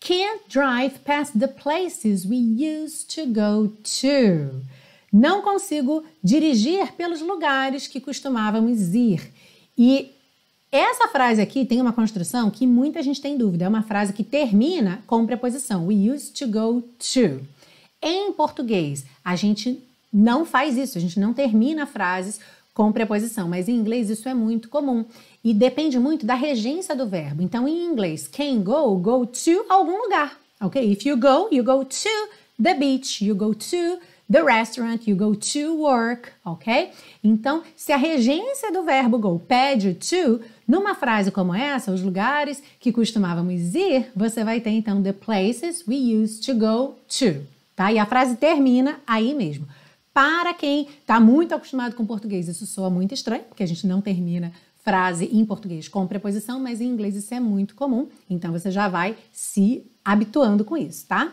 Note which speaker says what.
Speaker 1: can't drive past the places we used to go to. Não consigo dirigir pelos lugares que costumávamos ir. E essa frase aqui tem uma construção que muita gente tem dúvida. É uma frase que termina com preposição we used to go to. Em português, a gente não faz isso, a gente não termina frases com preposição, mas em inglês isso é muito comum e depende muito da regência do verbo. Então, em inglês, can go, go to algum lugar, ok? If you go, you go to the beach, you go to the restaurant, you go to work, ok? Então, se a regência do verbo go pede to, numa frase como essa, os lugares que costumávamos ir, você vai ter então the places we used to go to, tá? E a frase termina aí mesmo. Para quem está muito acostumado com português, isso soa muito estranho, porque a gente não termina frase em português com preposição, mas em inglês isso é muito comum. Então você já vai se habituando com isso, tá?